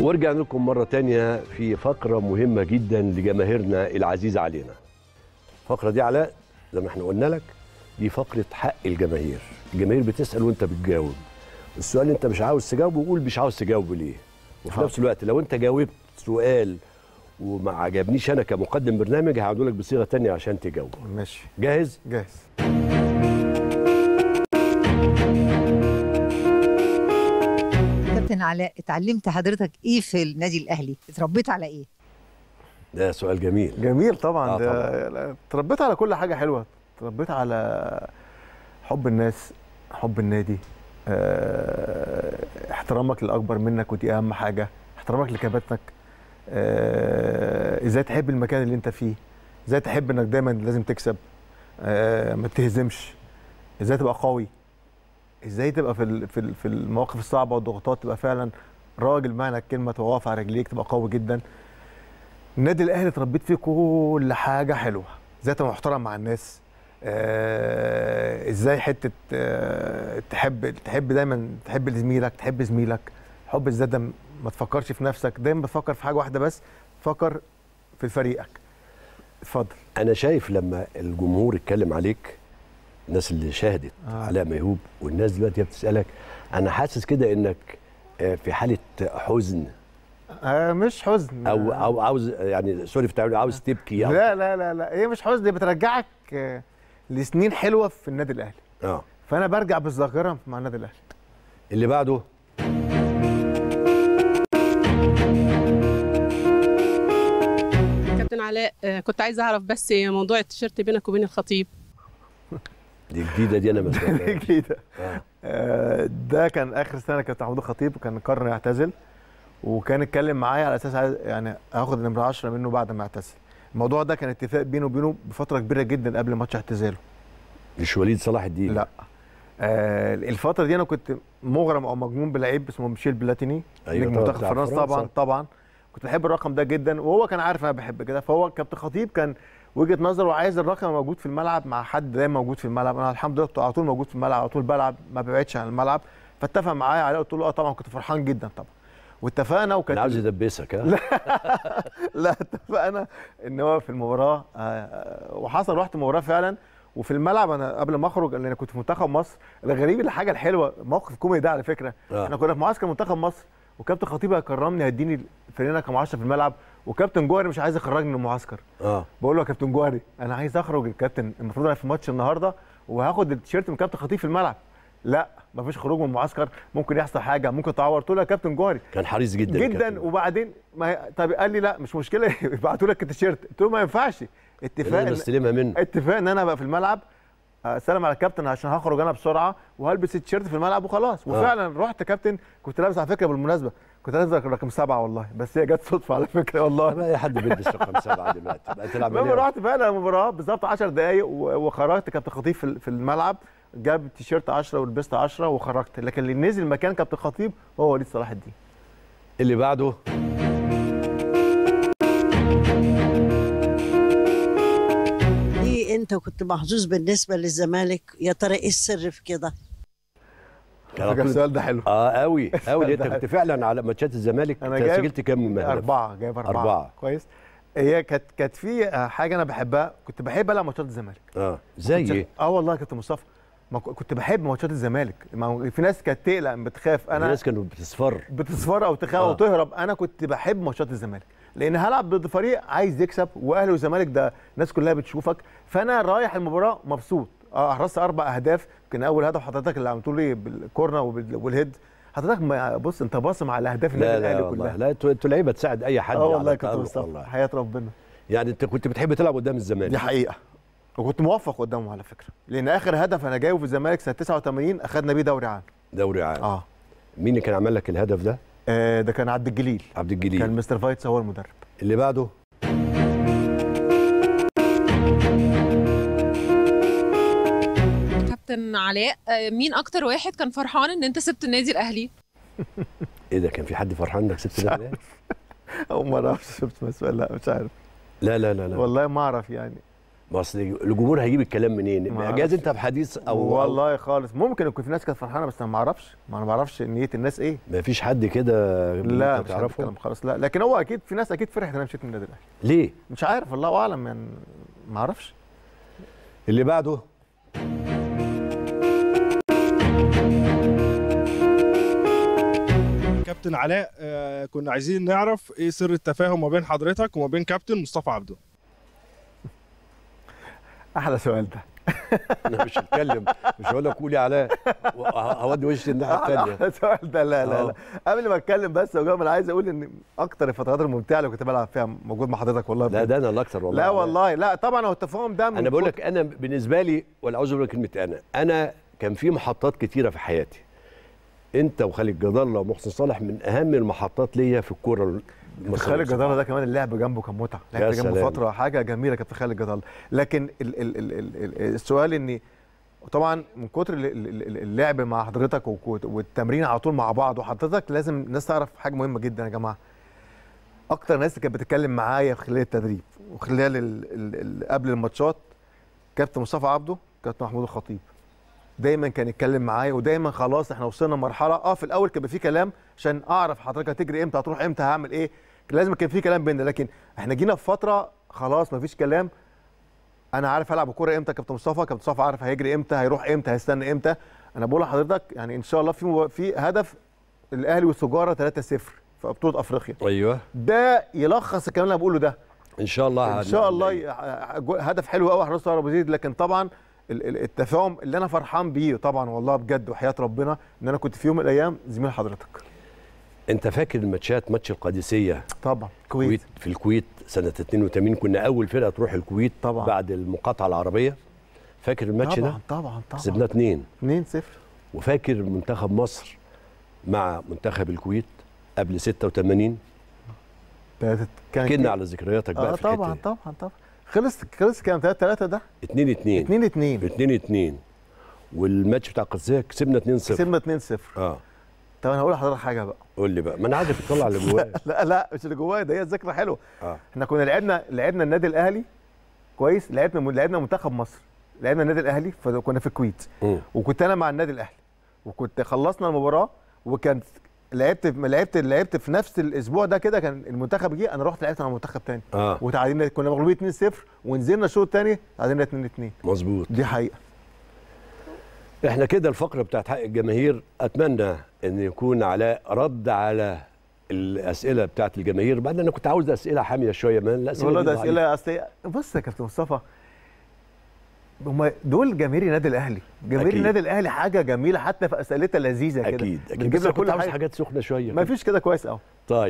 ورجعنا لكم مرة تانية في فقرة مهمة جدا لجماهيرنا العزيزة علينا الفقرة دي علاء زي ما احنا قلنا لك دي فقرة حق الجماهير الجماهير بتسأل وانت بتجاوب السؤال انت مش عاوز تجاوبه قول مش عاوز تجاوبه ليه وفي اه. نفس الوقت لو انت جاوبت سؤال وما عجبنيش انا كمقدم برنامج هعمله لك بصيغه تانية عشان تجاوب ماشي جاهز جاهز كابتن علاء اتعلمت حضرتك ايه في النادي الاهلي اتربيت على ايه ده سؤال جميل جميل طبعا, آه طبعا. اتربيت على كل حاجه حلوه اتربيت على حب الناس حب النادي اه احترامك للاكبر منك ودي اهم حاجه احترامك لكباتنك آه، ازاي اه تحب المكان اللي انت فيه ازاي تحب انك دايما لازم تكسب اه ما تهزمش ازاي تبقى قوي ازاي تبقى في في في المواقف الصعبه والضغوطات تبقى فعلا راجل معنى الكلمه تبقى واقف على رجليك تبقى قوي جدا النادي الاهلي اتربيت فيه كل حاجه حلوه ازاي تبقى محترم مع الناس آه ازاي حته آه تحب تحب دايما تحب زميلك تحب زميلك حب الذات ما تفكرش في نفسك دايما بتفكر في حاجه واحده بس فكر في فريقك اتفضل انا شايف لما الجمهور اتكلم عليك الناس اللي شاهدت آه. علاء ميهوب والناس دلوقتي بتسالك انا حاسس كده انك آه، في حاله حزن آه مش حزن او او عاوز يعني سوري في التعبير عاوز تبكي يعني. لا لا لا لا هي إيه مش حزن هي بترجعك آه، لسنين حلوه في النادي الاهلي اه فانا برجع بالذاكره مع النادي الاهلي اللي بعده كابتن علاء آه، كنت عايز اعرف بس موضوع التيشيرت بينك وبين الخطيب دي جديده دي انا ما دي جديده آه. آه. ده كان اخر سنه كابتن محمود الخطيب وكان قرر يعتزل وكان اتكلم معايا على اساس يعني هاخد النمره 10 منه بعد ما اعتزل الموضوع ده كان اتفاق بينه وبينه بفتره كبيره جدا قبل ماتش اعتزاله مش وليد صلاح الدين لا آه الفتره دي انا كنت مغرم او مجنون بلعيب اسمه ميشيل بلاتيني أيوة نجم منتخب فرنسا طبعا طبعا كنت بحب الرقم ده جدا وهو كان عارف انا بحب كده فهو كابتن خطيب كان وجهه نظر وعايز الرقم موجود في الملعب مع حد دايما موجود في الملعب انا الحمد لله على طول موجود في الملعب على طول بلعب ما ببعدش عن الملعب فاتفق معايا عليه قلت له اه طبعا كنت فرحان جدا طبعا واتفقنا وكان عاوز يدبسك ها لا, لا اتفقنا ان هو في المباراه آه، آه، وحصل رحت المباراه فعلا وفي الملعب انا قبل ما اخرج لان كنت في منتخب مصر الغريب الحاجه الحلوه موقف كوميدي ده على فكره آه. احنا كنا في معسكر منتخب مصر وكابتن خطيب هيكرمني هيديني الفرينه كم 10 في الملعب وكابتن جوهري مش عايز يخرجني من المعسكر اه بقول له يا كابتن جوهري انا عايز اخرج الكابتن المفروض انا في ماتش النهارده وهاخد التيشيرت من كابتن خطيب في الملعب لا مفيش خروج من المعسكر ممكن يحصل حاجه ممكن تعور قلت له يا كابتن جوهري كان حريص جدا جدا الكابتن. وبعدين ما طب قال لي لا مش مشكله يبعتوا لك التيشيرت قلت له ما ينفعش اتفاق نستلمها منه اتفاق ان انا بقى في الملعب سلم على الكابتن عشان هخرج انا بسرعه وهلبس التيشيرت في الملعب وخلاص آه. وفعلا آه. رحت كابتن كنت لابس على فكره بالمناسبه كنت عايز رقم سبعه والله بس هي جت صدفه على فكره والله ما اي حد بيلبس رقم سبعه دلوقتي بقت العمليه المهم رحت فعلا المباراه بالظبط 10 دقائق وخرجت كابتن خطيب في الملعب جاب تيشيرت 10 ولبست 10 وخرجت لكن اللي نزل مكان كابتن خطيب هو وليد صلاح الدين اللي بعده ليه انت كنت محظوظ بالنسبه للزمالك يا ترى ايه السر في كده فكرة السؤال ده حلو اه قوي قوي انت كنت فعلا على ماتشات الزمالك انا جايب سجلت كام مهاجم؟ اربعه جايب أربعة. اربعه كويس هي كانت كانت في آه، حاجه انا بحبها كنت بحب العب ماتشات الزمالك اه زي ايه؟ اه والله كابتن مصطفى ما كنت بحب ماتشات الزمالك ما في ناس كانت تقلق بتخاف انا الناس كانوا بتصفر بتصفر او تخاف آه. او تهرب انا كنت بحب ماتشات الزمالك لان هلعب ضد فريق عايز يكسب واهلي والزمالك ده الناس كلها بتشوفك فانا رايح المباراه مبسوط اه اربع اهداف كان اول هدف حضرتك اللي عملته ايه لي بالكورنر والهيد حضرتك ما بص انت باصم على اهداف النادي الاهلي كلها لا لا انتوا لعيبه تساعد اي حد اه والله كنت مصطفى حياه ربنا يعني انت كنت بتحب تلعب قدام الزمالك دي حقيقه وكنت موفق قدامه على فكره لان اخر هدف انا جايبه في الزمالك سنه 89 اخذنا بيه دوري عام دوري عام اه مين اللي كان عمل لك الهدف ده؟ آه ده كان عبد الجليل عبد الجليل كان مستر فايتس هو المدرب اللي بعده كابتن علاء آه، مين اكتر واحد كان فرحان ان انت سبت النادي الاهلي ايه ده كان في حد فرحان انك سبت النادي الاهلي اول مره اعرف سبت مسؤول لا مش عارف لا لا لا لا والله ما اعرف يعني ما اصل الجمهور هيجيب الكلام منين؟ جاز انت بحديث او والله خالص ممكن يكون في ناس كانت فرحانه بس انا ما اعرفش ما انا ما اعرفش نيه الناس ايه ما فيش حد كده لا مش تعرفه خالص لا لكن هو اكيد في ناس اكيد فرحت ان انا مشيت من النادي الاهلي ليه؟ مش عارف الله اعلم يعني ما اعرفش اللي بعده كابتن علاء آه، كنا عايزين نعرف ايه سر التفاهم ما بين حضرتك وما بين كابتن مصطفى عبده احلى سؤال ده انا مش هتكلم مش هقول لك قولي علاء هودي وشي الناحيه الثانيه احلى سؤال ده لا لا لا آه. قبل ما اتكلم بس يا انا عايز اقول ان اكتر الفترات الممتعه اللي كنت بلعب فيها موجود مع حضرتك والله لا ده انا اللي والله لا والله لا طبعا هو التفاهم ده انا بقول لك انا بالنسبه لي ولا عاوز اقول كلمه انا انا كان في محطات كتيره في حياتي انت وخالد الله ومحسن صالح من اهم المحطات ليا في الكوره خالد جدارة ده كمان اللعب جنبه كان متعه لعب جنبه سلام. فتره حاجه جميله كابتن خالد جدارة لكن ال ال ال ال السؤال ان طبعا من كتر اللعب مع حضرتك والتمرين على طول مع بعض وحضرتك لازم الناس تعرف حاجه مهمه جدا يا جماعه اكتر ناس كانت بتتكلم معايا خلال التدريب وخلال قبل الماتشات كابتن مصطفى عبده كابتن محمود الخطيب دايما كان يتكلم معايا ودايما خلاص احنا وصلنا مرحله اه في الاول كان في كلام عشان اعرف حضرتك هتجري امتى هتروح امتى هعمل ايه لازم كان في كلام بيننا لكن احنا جينا في فتره خلاص مفيش كلام انا عارف هلعب الكوره امتى كابتن مصطفى كابتن مصطفى عارف هيجري امتى هيروح امتى هيستنى امتى انا بقول لحضرتك يعني ان شاء الله في في هدف الاهلي والسجاره 3-0 في بطوله افريقيا ايوه ده يلخص الكلام اللي انا بقوله ده ان شاء الله ان شاء الله أيوه. هدف حلو قوي حراسه ابو زيد لكن طبعا التفاهم اللي انا فرحان بيه طبعا والله بجد وحياه ربنا ان انا كنت في يوم من الايام زميل حضرتك انت فاكر الماتشات ماتش القادسيه طبعا الكويت في الكويت سنه 82 كنا اول فرقه تروح الكويت طبعا بعد المقاطعه العربيه فاكر الماتش ده طبعا طبعا كسبناه 2 2 0 وفاكر منتخب مصر مع منتخب الكويت قبل 86 كنا على ذكرياتك بقى آه في طبعا طبعا طبعا خلص خلص كام 3 3 ده 2 2 2 2 2 2 والماتش بتاع القادسيه كسبنا 2 0 كسبنا 2 0 اه طب انا هقول لحضرتك حاجه بقى قول لي بقى ما انا عايزك تطلع اللي جوايا لا لا مش اللي جوايا ده هي الذكرى حلوه آه. احنا كنا لعبنا لعبنا النادي الاهلي كويس لعبنا لعبنا منتخب مصر لعبنا النادي الاهلي فكنا في الكويت م. وكنت انا مع النادي الاهلي وكنت خلصنا المباراه وكانت لعبت لعبت لعبت في نفس الاسبوع ده كده كان المنتخب جه انا رحت لعبت مع منتخب تاني آه. وتعادلنا كنا مغلوبين 2-0 ونزلنا الشوط الثاني تعادلنا 2-2 مظبوط دي حقيقه احنا كده الفقره بتاعت حق الجماهير اتمنى ان يكون علاء رد على الاسئله بتاعت الجماهير بعد انا كنت عاوز اسئله حاميه شويه من الاسئله والله ده اسئله اصل بص يا كابتن مصطفى هم دول جماهير النادي الاهلي جماهير النادي الاهلي حاجه جميله حتى في اسئلتها لذيذه كده يعني. اكيد اكيد بس كل حاجة. حاجات سخنه شويه مفيش كده كويس اهو طيب